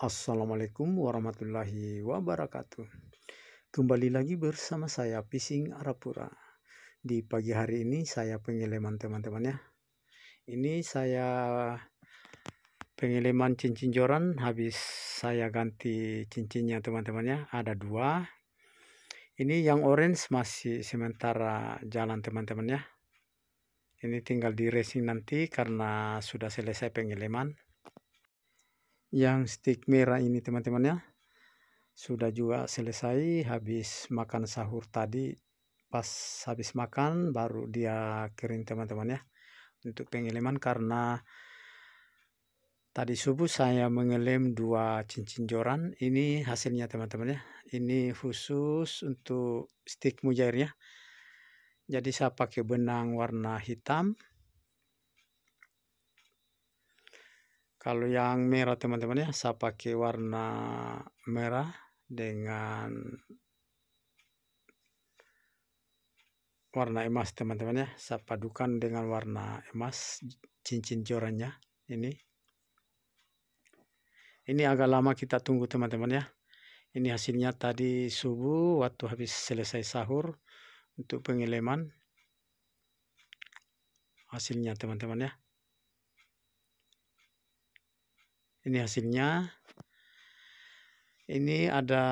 Assalamualaikum warahmatullahi wabarakatuh. Kembali lagi bersama saya Pising Arapura. Di pagi hari ini saya pengeleman teman-teman ya. Ini saya pengeleman cincin joran habis saya ganti cincinnya teman-teman ya. Ada dua. Ini yang orange masih sementara jalan teman-teman ya. Ini tinggal di racing nanti karena sudah selesai pengeleman yang stick merah ini teman-teman ya sudah juga selesai habis makan sahur tadi pas habis makan baru dia kirim teman-teman ya untuk pengeleman karena tadi subuh saya mengelem dua cincin joran ini hasilnya teman-teman ya ini khusus untuk stick mujairnya jadi saya pakai benang warna hitam Kalau yang merah teman-teman ya, saya pakai warna merah dengan warna emas teman-teman ya. Saya padukan dengan warna emas cincin jorannya ini. Ini agak lama kita tunggu teman-teman ya. Ini hasilnya tadi subuh waktu habis selesai sahur untuk pengileman Hasilnya teman-teman ya. ini hasilnya ini ada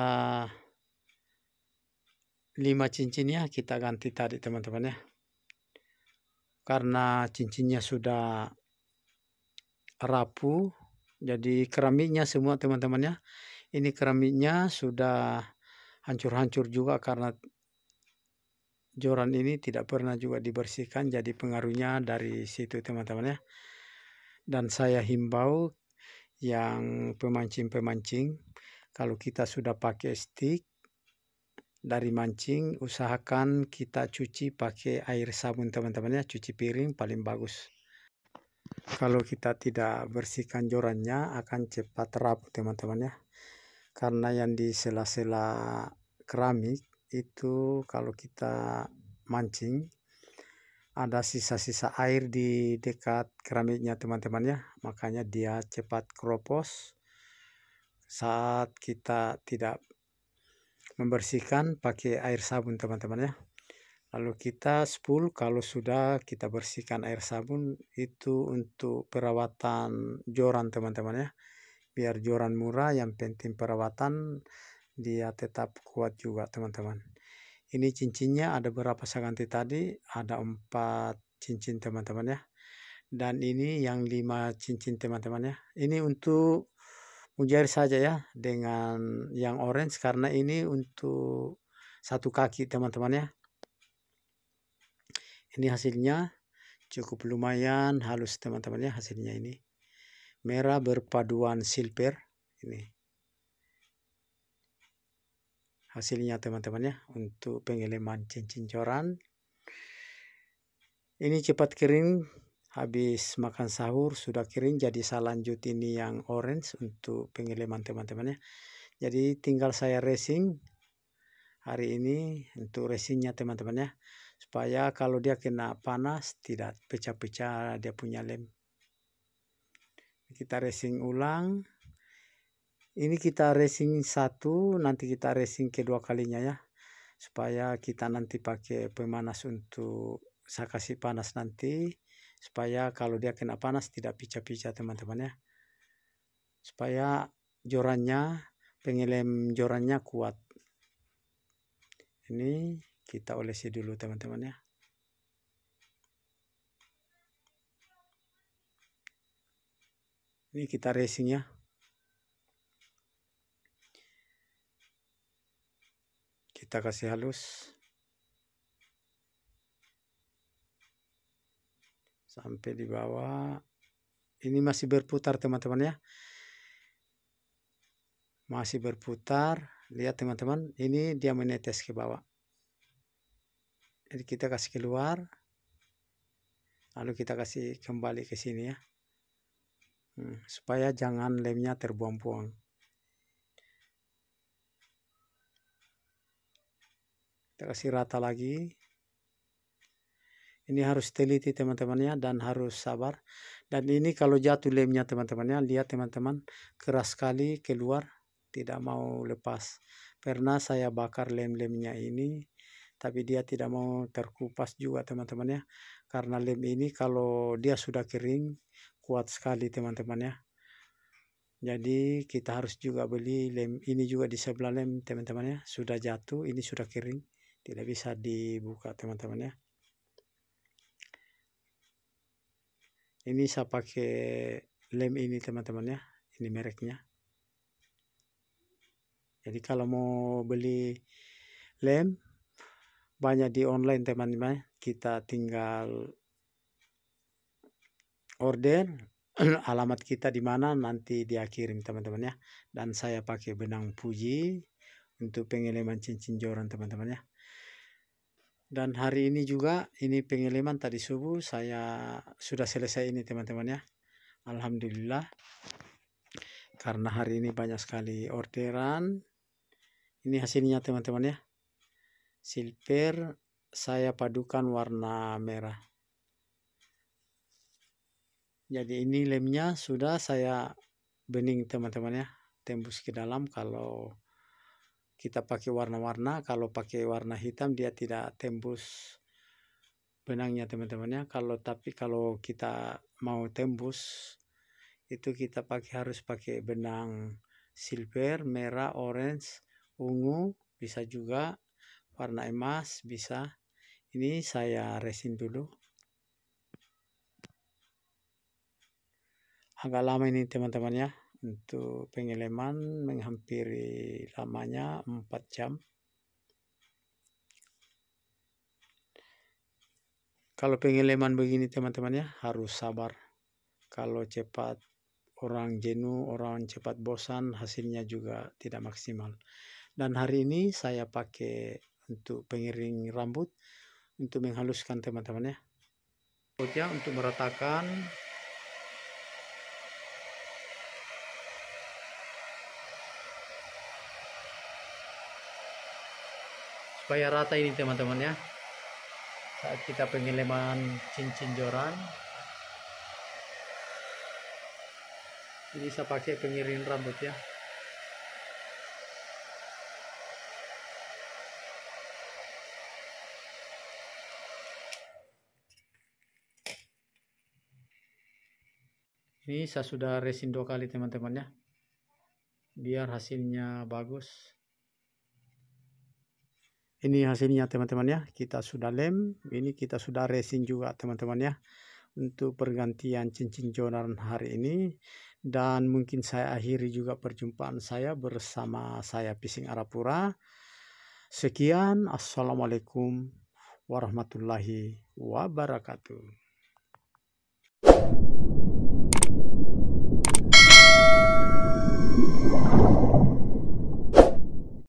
lima cincin ya, kita ganti tadi teman-teman ya karena cincinnya sudah rapuh jadi keramiknya semua teman-teman ya ini keramiknya sudah hancur-hancur juga karena joran ini tidak pernah juga dibersihkan jadi pengaruhnya dari situ teman-teman ya dan saya himbau yang pemancing-pemancing. Kalau kita sudah pakai stick dari mancing, usahakan kita cuci pakai air sabun teman-teman ya, cuci piring paling bagus. Kalau kita tidak bersihkan jorannya akan cepat rapuh teman-teman ya. Karena yang di sela-sela keramik itu kalau kita mancing ada sisa-sisa air di dekat keramiknya teman-teman ya makanya dia cepat keropos saat kita tidak membersihkan pakai air sabun teman-teman ya lalu kita spool kalau sudah kita bersihkan air sabun itu untuk perawatan joran teman-teman ya biar joran murah yang penting perawatan dia tetap kuat juga teman-teman ini cincinnya ada berapa saya ganti tadi ada empat cincin teman-teman ya dan ini yang lima cincin teman-teman ya ini untuk mujair saja ya dengan yang orange karena ini untuk satu kaki teman-teman ya ini hasilnya cukup lumayan halus teman-teman ya hasilnya ini merah berpaduan silver ini hasilnya teman-teman ya untuk pengeleman cincin coran ini cepat kering habis makan sahur sudah kering jadi saya lanjut ini yang orange untuk pengeleman teman-teman ya jadi tinggal saya racing hari ini untuk racingnya teman-teman ya supaya kalau dia kena panas tidak pecah-pecah dia punya lem kita racing ulang ini kita racing satu nanti kita racing kedua kalinya ya supaya kita nanti pakai pemanas untuk saya kasih panas nanti supaya kalau dia kena panas tidak pica pica teman-teman ya supaya jorannya pengelem jorannya kuat ini kita olesi dulu teman-teman ya ini kita racing ya kita kasih halus sampai di bawah ini masih berputar teman-teman ya masih berputar lihat teman-teman ini dia menetes ke bawah jadi kita kasih keluar lalu kita kasih kembali ke sini ya hmm, supaya jangan lemnya terbuang-buang kita kasih rata lagi ini harus teliti teman-temannya dan harus sabar dan ini kalau jatuh lemnya teman-temannya lihat teman-teman keras sekali keluar tidak mau lepas pernah saya bakar lem-lemnya ini tapi dia tidak mau terkupas juga teman-temannya karena lem ini kalau dia sudah kering kuat sekali teman-temannya jadi kita harus juga beli lem ini juga di sebelah lem teman-temannya sudah jatuh ini sudah kering tidak bisa dibuka teman-teman ya ini saya pakai lem ini teman-teman ya ini mereknya jadi kalau mau beli lem banyak di online teman-teman kita tinggal order alamat kita di mana nanti dia kirim teman-teman ya dan saya pakai benang puji untuk pengeleman cincin joran teman-teman ya dan hari ini juga ini pengeleman tadi subuh saya sudah selesai ini teman-teman ya Alhamdulillah karena hari ini banyak sekali orderan ini hasilnya teman-teman ya silver saya padukan warna merah jadi ini lemnya sudah saya bening teman-teman ya tembus ke dalam kalau kita pakai warna-warna kalau pakai warna hitam dia tidak tembus benangnya teman temannya kalau tapi kalau kita mau tembus itu kita pakai harus pakai benang silver merah orange ungu bisa juga warna emas bisa ini saya resin dulu agak lama ini teman temannya ya untuk pengeleman menghampiri lamanya 4 jam kalau pengeleman begini teman-teman ya harus sabar kalau cepat orang jenuh orang cepat bosan hasilnya juga tidak maksimal dan hari ini saya pakai untuk pengiring rambut untuk menghaluskan teman-teman ya untuk meratakan supaya rata ini teman-teman ya saat kita pengeleman cincin joran ini saya pakai pengiring rambut ya ini saya sudah resin dua kali teman-teman ya biar hasilnya bagus ini hasilnya teman-teman ya kita sudah lem ini kita sudah resin juga teman-teman ya untuk pergantian cincin jonan hari ini dan mungkin saya akhiri juga perjumpaan saya bersama saya Pising Arapura sekian assalamualaikum warahmatullahi wabarakatuh